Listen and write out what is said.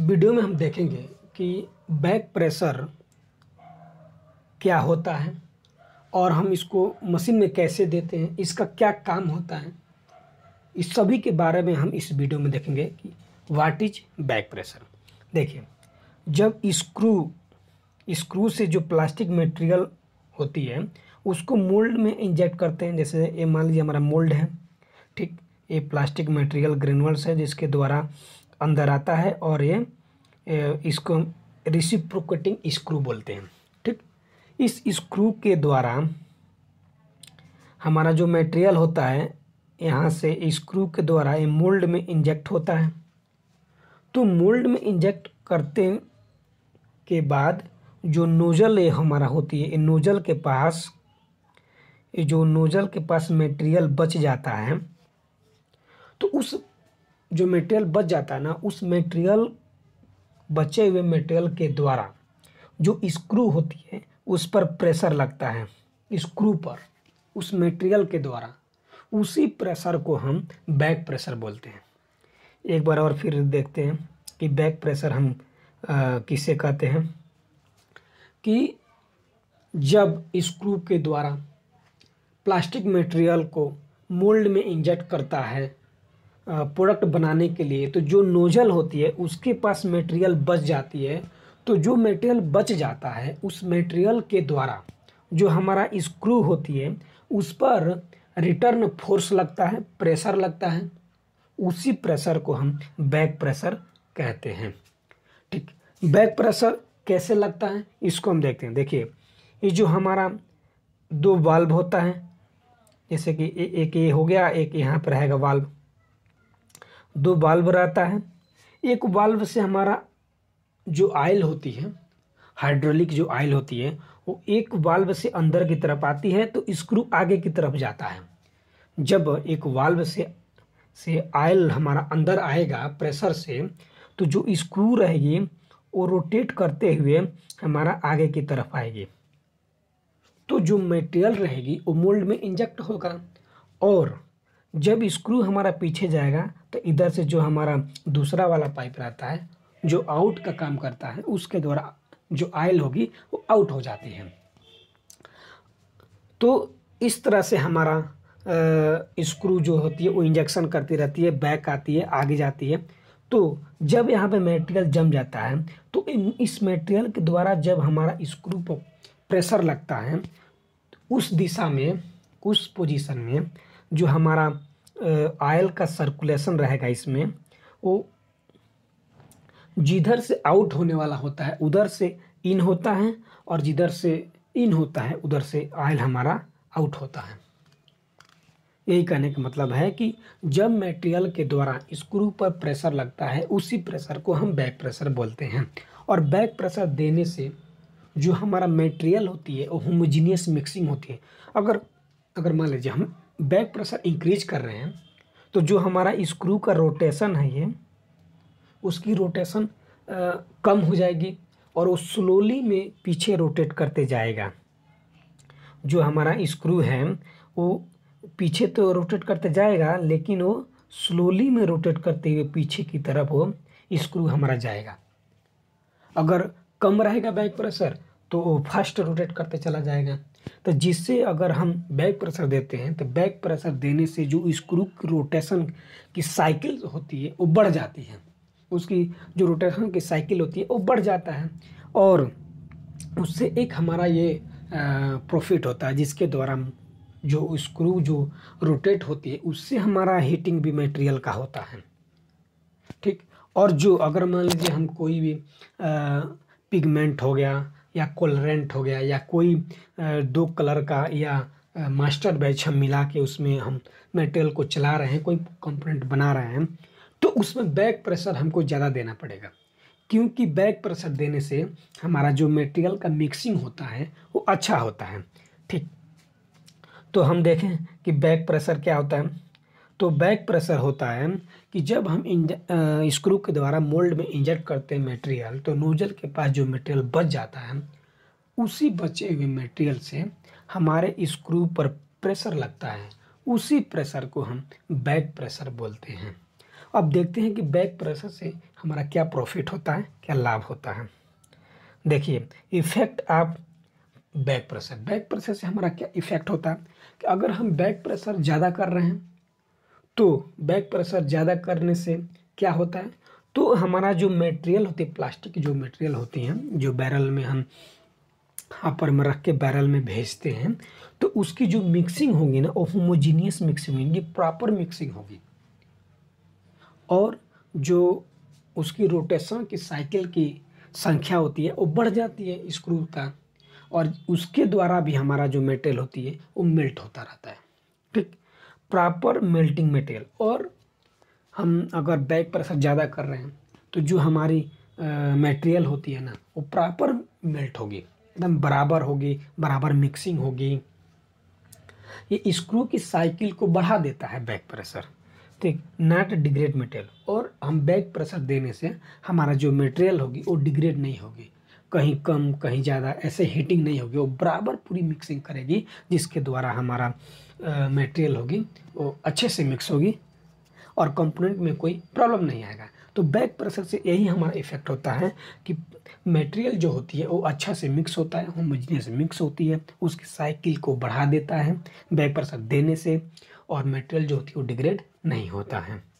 video में हम देखेंगे कि बैक प्रेशर क्या होता है और हम इसको मशीन में कैसे देते हैं इसका क्या काम होता है इस सभी के बारे में हम इस वीडियो में देखेंगे कि वाट इज बैक प्रेशर देखिए जब स्क्रू स्क्रू से जो प्लास्टिक मटेरियल होती है उसको मोल्ड में इंजेक्ट करते हैं जैसे ये मान लीजिए हमारा मोल्ड है ठीक ये प्लास्टिक मटेरियल ग्रेनुअल्स है जिसके द्वारा अंदर आता है और ये इसको रिसिप्रोकेटिंग स्क्रू बोलते हैं ठीक इस स्क्रू के द्वारा हमारा जो मटेरियल होता है यहाँ से स्क्रू के द्वारा ये मोल्ड में इंजेक्ट होता है तो मोल्ड में इंजेक्ट करते के बाद जो नोज़ल ये हमारा होती है नोज़ल के पास जो नोज़ल के पास मटेरियल बच जाता है तो उस जो मटेरियल बच जाता है ना उस मटेरियल बचे हुए मटेरियल के द्वारा जो स्क्रू होती है उस पर प्रेशर लगता है स्क्रू पर उस मटेरियल के द्वारा उसी प्रेशर को हम बैक प्रेशर बोलते हैं एक बार और फिर देखते हैं कि बैक प्रेशर हम किसे कहते हैं कि जब स्क्रू के द्वारा प्लास्टिक मटेरियल को मोल्ड में इंजेक्ट करता है प्रोडक्ट बनाने के लिए तो जो नोजल होती है उसके पास मटेरियल बच जाती है तो जो मटेरियल बच जाता है उस मटेरियल के द्वारा जो हमारा स्क्रू होती है उस पर रिटर्न फोर्स लगता है प्रेशर लगता है उसी प्रेशर को हम बैक प्रेशर कहते हैं ठीक बैक प्रेशर कैसे लगता है इसको हम देखते हैं देखिए ये जो हमारा दो बाल्ब होता है जैसे कि एक ये हो गया एक यहाँ पर रहेगा बाल्ब दो बाल्ब रहता है एक बाल्ब से हमारा जो आयल होती है हाइड्रोलिक जो आयल होती है वो एक बाल्ब से अंदर की तरफ आती है तो स्क्रू आगे की तरफ जाता है जब एक बाल्ब से से आयल हमारा अंदर आएगा प्रेशर से तो जो स्क्रू रहेगी वो रोटेट करते हुए हमारा आगे की तरफ आएगी जो मटेरियल रहेगी वो मोल्ड में इंजेक्ट होगा और जब स्क्रू हमारा पीछे जाएगा तो इधर से जो हमारा दूसरा वाला पाइप रहता है जो आउट का काम करता है उसके द्वारा जो आयल होगी वो आउट हो जाती है तो इस तरह से हमारा स्क्रू जो होती है वो इंजेक्शन करती रहती है बैक आती है आगे जाती है तो जब यहाँ पे मटेरियल जम जाता है तो इन इस मटेरियल के द्वारा जब हमारा स्क्रू पर प्रेशर लगता है उस दिशा में उस पोजीशन में जो हमारा आयल का सर्कुलेशन रहेगा इसमें वो जिधर से आउट होने वाला होता है उधर से इन होता है और जिधर से इन होता है उधर से आयल हमारा आउट होता है यही कहने का मतलब है कि जब मटेरियल के द्वारा स्क्रू पर प्रेशर लगता है उसी प्रेशर को हम बैक प्रेशर बोलते हैं और बैक प्रेशर देने से जो हमारा मेटेरियल होती है वो होमोजीनियस मिक्सिंग होती है अगर अगर मान लीजिए हम बैक प्रेशर इंक्रीज कर रहे हैं तो जो हमारा स्क्रू का रोटेशन है ये उसकी रोटेशन कम हो जाएगी और वो स्लोली में पीछे रोटेट करते जाएगा जो हमारा स्क्रू है वो पीछे तो रोटेट करते जाएगा लेकिन वो स्लोली में रोटेट करते हुए पीछे की तरफ वो स्क्रू हमारा जाएगा अगर कम रहेगा बैक प्रेशर तो वो फास्ट रोटेट करते चला जाएगा तो जिससे अगर हम बैक प्रेशर देते हैं तो बैक प्रेशर देने से जो स्क्रू की रोटेशन की साइकिल होती है वो बढ़ जाती है उसकी जो रोटेशन की साइकिल होती है वो बढ़ जाता है और उससे एक हमारा ये प्रॉफिट होता है जिसके द्वारा जो स्क्रू जो रोटेट होती है उससे हमारा हीटिंग भी मटेरियल का होता है ठीक और जो अगर मान लीजिए हम कोई भी आ, पिगमेंट हो गया या कोलरेंट हो गया या कोई दो कलर का या मास्टर बैच हम मिला के उसमें हम मेटेरियल को चला रहे हैं कोई कंपोनेंट बना रहे हैं तो उसमें बैक प्रेशर हमको ज़्यादा देना पड़ेगा क्योंकि बैक प्रेशर देने से हमारा जो मेटेरियल का मिक्सिंग होता है वो अच्छा होता है ठीक तो हम देखें कि बैक प्रेशर क्या होता है तो बैक प्रेशर होता है कि जब हम स्क्रू के द्वारा मोल्ड में इंजेक्ट करते हैं मटेरियल तो नोजल के पास जो मटेरियल बच जाता है उसी बचे हुए मटेरियल से हमारे स्क्रू पर प्रेशर लगता है उसी प्रेशर को हम बैक प्रेशर बोलते हैं अब देखते हैं कि बैक प्रेशर से हमारा क्या प्रॉफिट होता है क्या लाभ होता है देखिए इफेक्ट आप बैक प्रेशर बैक प्रेशर से हमारा क्या इफेक्ट होता है कि अगर हम बैक प्रेशर ज़्यादा कर रहे हैं तो बैक प्रेशर ज़्यादा करने से क्या होता है तो हमारा जो मटेरियल होती है प्लास्टिक की जो मटेरियल होती हैं जो बैरल में हम हापर में रख के बैरल में भेजते हैं तो उसकी जो मिक्सिंग होगी ना वो होमोजीनियस मिक्सिंग होगी प्रॉपर मिक्सिंग होगी और जो उसकी रोटेशन की साइकिल की संख्या होती है वो बढ़ जाती है स्क्रू का और उसके द्वारा भी हमारा जो मेटेल होती है वो मेल्ट होता रहता है प्रॉपर मेल्टिंग मटेरियल और हम अगर बैक प्रेशर ज़्यादा कर रहे हैं तो जो हमारी मटेरियल होती है ना वो प्रॉपर मेल्ट होगी एकदम बराबर होगी बराबर मिक्सिंग होगी ये स्क्रू की साइकिल को बढ़ा देता है बैक प्रेशर ठीक नॉट डिग्रेड मटेरियल और हम बैक प्रेशर देने से हमारा जो मटेरियल होगी वो डिग्रेड नहीं होगी कहीं कम कहीं ज़्यादा ऐसे हीटिंग नहीं होगी वो बराबर पूरी मिक्सिंग करेगी जिसके द्वारा हमारा मटेरियल होगी वो अच्छे से मिक्स होगी और कंपोनेंट में कोई प्रॉब्लम नहीं आएगा तो बैक प्रेशर से यही हमारा इफेक्ट होता है कि मटेरियल जो होती है वो अच्छा से मिक्स होता है होमोजीनियस मिक्स होती है उसकी साइकिल को बढ़ा देता है बैक प्रेशर देने से और मटेरियल जो होती है वो डिग्रेड नहीं होता है